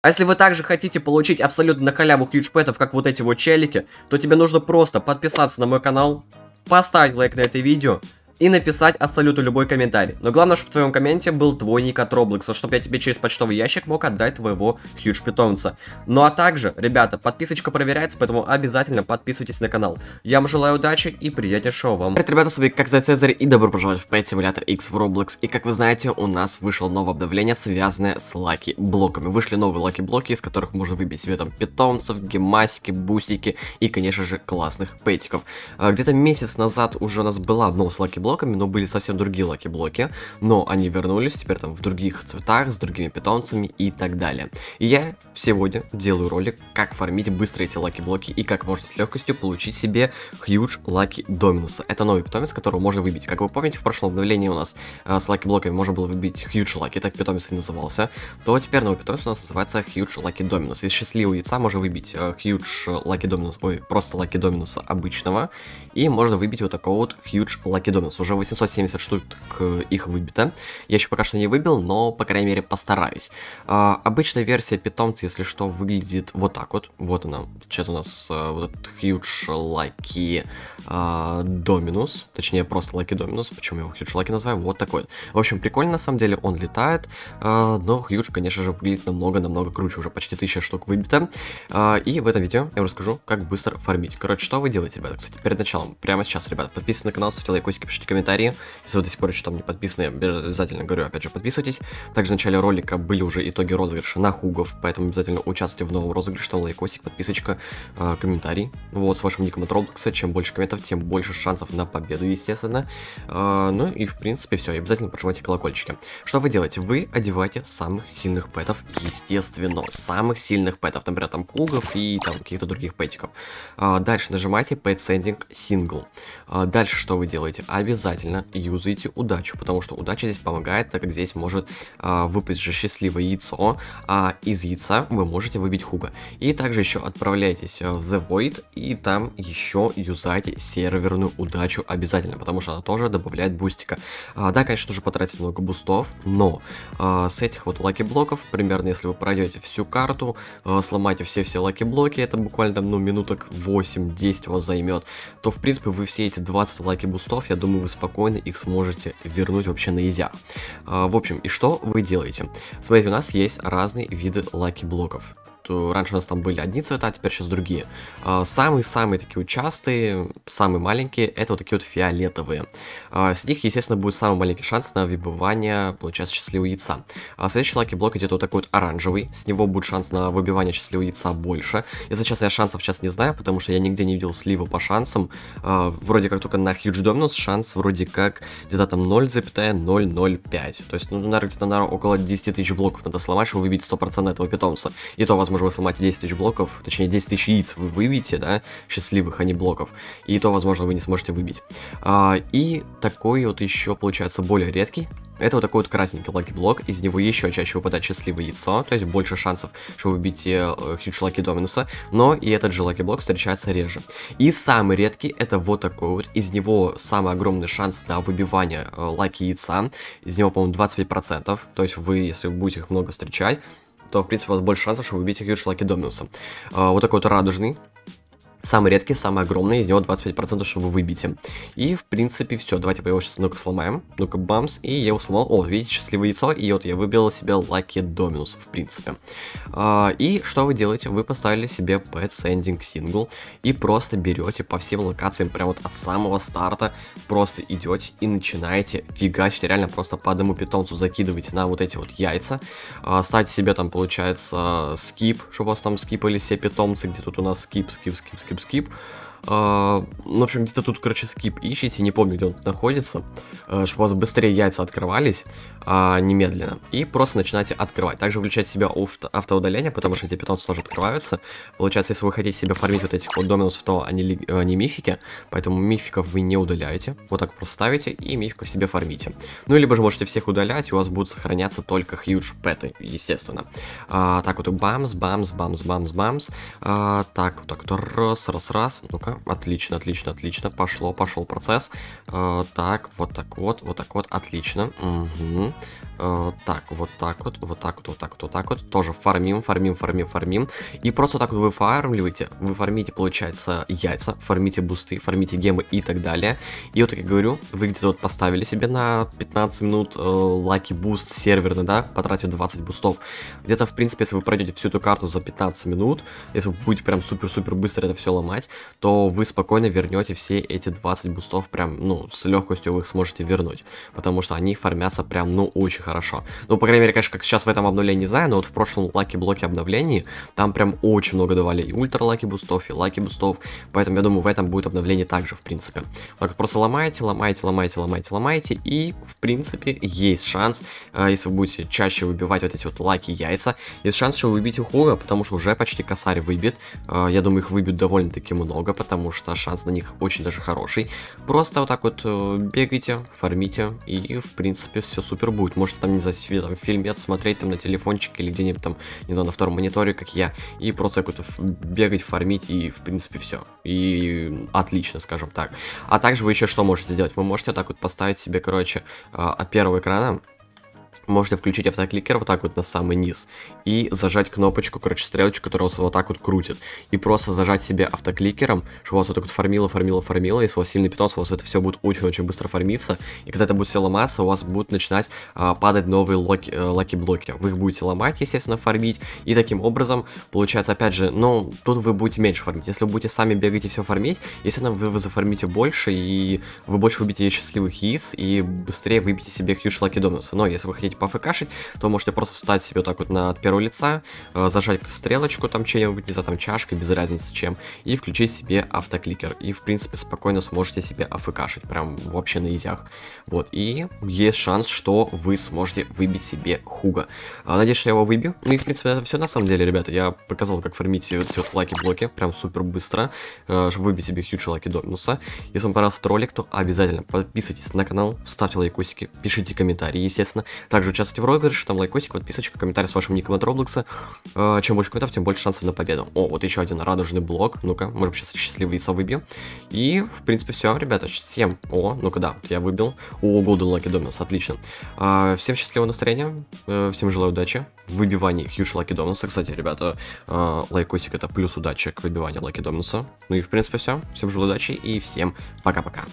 А если вы также хотите получить абсолютно на халяву хьюджпэтов, как вот эти вот челики, то тебе нужно просто подписаться на мой канал, поставить лайк на это видео, и написать абсолютно любой комментарий. Но главное, чтобы в твоем комменте был твой ник от Roblox, чтобы я тебе через почтовый ящик мог отдать твоего хьюж питомца. Ну а также, ребята, подписочка проверяется, поэтому обязательно подписывайтесь на канал. Я вам желаю удачи и приятнейшего вам. Привет, ребята, с вами как за Цезарь и добро пожаловать в Pet Simulator X в Roblox. И как вы знаете, у нас вышло новое обновление, связанное с лаки-блоками. Вышли новые лаки-блоки, из которых можно выбить себе там питомцев, гемасики, бусики и, конечно же, классных пэтиков. А, где-то месяц назад уже у нас была обнова с лаки-блоками, лаки-блоками, но были совсем другие лаки-блоки, но они вернулись теперь там в других цветах, с другими питомцами и так далее. И я сегодня делаю ролик, как фармить быстро эти лаки-блоки и как можно с легкостью получить себе Huge Lucky Dominus. Это новый питомец, которого можно выбить. Как вы помните, в прошлом обновлении у нас э, с лаки-блоками можно было выбить Huge Lucky, так питомец и назывался, то теперь новый питомец у нас называется Huge Lucky Dominus. Из счастливого яйца можно выбить э, Huge Lucky Dominus, ой, просто Lucky Dominus обычного, и можно выбить вот такого вот Huge Lucky Dominus уже 870 штук их выбито. Я еще пока что не выбил, но, по крайней мере, постараюсь. А, обычная версия питомца, если что, выглядит вот так вот. Вот она. Сейчас у нас а, вот этот Huge Lucky а, Dominus. Точнее, просто Lucky Dominus. Почему я его Huge Lucky называю? Вот такой. В общем, прикольно, на самом деле, он летает. А, но Huge, конечно же, выглядит намного-намного круче. Уже почти 1000 штук выбито. А, и в этом видео я вам расскажу, как быстро фармить. Короче, что вы делаете, ребята? Кстати, перед началом, прямо сейчас, ребята, подписывайтесь на канал, ставьте лайк, кусики, пишите комментарии. Если вы до сих пор еще там не подписаны, я обязательно говорю, опять же, подписывайтесь. Также в начале ролика были уже итоги розыгрыша на Хугов, поэтому обязательно участвуйте в новом розыгрыше, там лайкосик, подписочка, э, комментарий. Вот, с вашим ником от Роблокса, чем больше комментов, тем больше шансов на победу, естественно. Э, ну и, в принципе, все, обязательно прожимайте колокольчики. Что вы делаете? Вы одеваете самых сильных пэтов, естественно, самых сильных пэтов, например, там Хугов и там каких-то других пэтиков. Э, дальше нажимаете Pet Sending Single. Э, дальше что вы делаете? Обязательно обязательно юзайте удачу, потому что удача здесь помогает, так как здесь может а, выпасть же счастливое яйцо, а из яйца вы можете выбить хуга. И также еще отправляйтесь э, в The Void, и там еще юзайте серверную удачу обязательно, потому что она тоже добавляет бустика. А, да, конечно же, потратить много бустов, но а, с этих вот лаки-блоков, примерно если вы пройдете всю карту, а, сломаете все-все лаки-блоки, это буквально там, ну, минуток 8-10 у вас займет, то, в принципе, вы все эти 20 лаки-бустов, я думаю, вы спокойно их сможете вернуть вообще на изя. А, в общем, и что вы делаете? Смотрите, у нас есть разные виды лаки блоков что раньше у нас там были одни цвета, а теперь сейчас другие. Самые-самые такие участые, самые маленькие, это вот такие вот фиолетовые. А, с них, естественно, будет самый маленький шанс на выбивание, получается, счастливого яйца. А, Следующий лаки-блок идет вот такой вот оранжевый, с него будет шанс на выбивание счастливого яйца больше. Если честно, я шансов сейчас не знаю, потому что я нигде не видел слива по шансам. А, вроде как только на Huge Dominus шанс вроде как где-то там 0,005. То есть, ну, наверное, где-то на около 10 тысяч блоков надо сломать, чтобы выбить 100% этого питомца. И то, возможно, возможно, вы сломаете 10 тысяч блоков, точнее 10 тысяч яиц вы выбьете, да, счастливых, а не блоков, и то, возможно, вы не сможете выбить. А, и такой вот еще получается более редкий, это вот такой вот красненький лаки блок, из него еще чаще выпадает счастливое яйцо, то есть больше шансов, что вы убьете хьюдж лаки доминуса, но и этот же лаки блок встречается реже. И самый редкий это вот такой вот, из него самый огромный шанс на выбивание лаки э, яйца, из него, по-моему, 25%, то есть вы, если будете их много встречать, то, в принципе, у вас больше шансов, чтобы убить убьете Хирш Лаки Доминуса. А, вот такой вот радужный Самый редкий, самый огромный, из него 25%, что вы выбьете. И, в принципе, все. Давайте его сейчас ну-ка сломаем. Ну-ка, бамс. И я его сломал. О, видите, счастливое яйцо. И вот я выбил себе Lucky Dominus, в принципе. А, и что вы делаете? Вы поставили себе Pet Sending Single. И просто берете по всем локациям, прямо вот от самого старта. Просто идете и начинаете фигачить. Реально просто по одному питомцу закидываете на вот эти вот яйца. А, ставьте себе там, получается, скип, чтобы у вас там скипали все питомцы. Где тут у нас скип, скип, скип, скип скип-скип. А, ну, в общем, где-то тут, короче, скип ищите, не помню, где он находится, э, чтобы у вас быстрее яйца открывались а, немедленно. И просто начинайте открывать. Также включайте себя авто автоудаление, потому что эти питомцы тоже открываются. Получается, если вы хотите себе фармить вот этих вот доминусов, то они, не мифики, поэтому мификов вы не удаляете. Вот так просто ставите и мификов себе фармите. Ну, либо же можете всех удалять, и у вас будут сохраняться только хьюдж пэты, естественно. А, так вот, бамс, бамс, бамс, бамс, бамс. А, так, вот так вот, раз, раз, раз. Ну-ка. Четко, отлично, отлично, отлично. Пошло, пошел процесс. Э, так, вот так вот, вот так вот, отлично. Угу. Э, так, вот так вот, вот так вот, вот так вот, вот так вот. Тоже фармим, фармим, фармим, фармим. И просто так вот вы фармливаете, вы фармите, получается, яйца, фармите бусты, фармите гемы и так далее. И вот, как я говорю, вы где-то вот поставили себе на 15 минут э, лаки буст серверный, да, потратив 20 бустов. Где-то, в принципе, если вы пройдете всю эту карту за 15 минут, если вы будете прям супер-супер быстро это все ломать, то вы спокойно вернете все эти 20 бустов прям, ну, с легкостью вы их сможете вернуть, потому что они фармятся прям, ну, очень хорошо. Ну, по крайней мере, конечно, как сейчас в этом обновлении не знаю, но вот в прошлом лаки-блоке обновлений там прям очень много давали и ультра-лаки бустов, и лаки бустов, поэтому я думаю, в этом будет обновление также, в принципе. Так, просто ломаете, ломаете, ломаете, ломаете, ломаете, и, в принципе, есть шанс, э, если вы будете чаще выбивать вот эти вот лаки яйца, есть шанс, что вы их много, потому что уже почти косарь выбит, э, я думаю, их выбьют довольно-таки много, потому потому что шанс на них очень даже хороший. Просто вот так вот э, бегайте, фармите, и в принципе все супер будет. Можете там, не за там, фильмец смотреть там на телефончике или где-нибудь там, не знаю, на втором мониторе, как я, и просто какой-то бегать, фармить, и в принципе все. И отлично, скажем так. А также вы еще что можете сделать? Вы можете вот так вот поставить себе, короче, э, от первого экрана можно включить автокликер вот так вот на самый низ и зажать кнопочку, короче, стрелочку, которая у вас вот так вот крутит. И просто зажать себе автокликером, чтобы у вас вот так вот фармило, фармило, фармило если у вас сильный питон, у вас это все будет очень-очень быстро фармиться и когда это будет все ломаться, у вас будут начинать а, падать новые лаки-блоки. Э, вы их будете ломать, естественно, фармить, и таким образом, получается, опять же, ну, тут вы будете меньше фармить. Если вы будете сами бегать и все фармить, если вы, вы зафармите больше, и вы больше выбьете счастливых яиц, и быстрее выбьете себе хьюж лаки домеса. Но если вы хотите пофкашить, то можете просто встать себе так вот на от первого лица, э, зажать стрелочку там чем-нибудь, не знаю, там чашкой, без разницы чем, и включить себе автокликер. И, в принципе, спокойно сможете себе афкашить, прям вообще на изях. Вот, и есть шанс, что вы сможете выбить себе хуга. А, надеюсь, что я его выбью. Ну и, в принципе, это все на самом деле, ребята. Я показал, как фармить вот эти вот лаки-блоки, прям супер быстро, э, чтобы выбить себе хьюдж лаки доминуса Если вам понравился этот ролик, то обязательно подписывайтесь на канал, ставьте лайкосики, пишите комментарии, естественно. Также также участвуйте в розыгрыше, там лайкосик, подписочка, комментарий с вашим ником от Роблокса. Э, чем больше комментов, тем больше шансов на победу. О, вот еще один радужный блок. Ну-ка, может сейчас счастливый яйцо выбью. И, в принципе, все, ребята, всем. О, ну-ка, да, я выбил. О, Golden Lucky Dominus, отлично. Э, всем счастливого настроения, э, всем желаю удачи в выбивании Huge Lucky Dominus. Кстати, ребята, э, лайкосик это плюс удачи к выбиванию Lucky Dominus. Ну и, в принципе, все. Всем желаю удачи и всем пока-пока.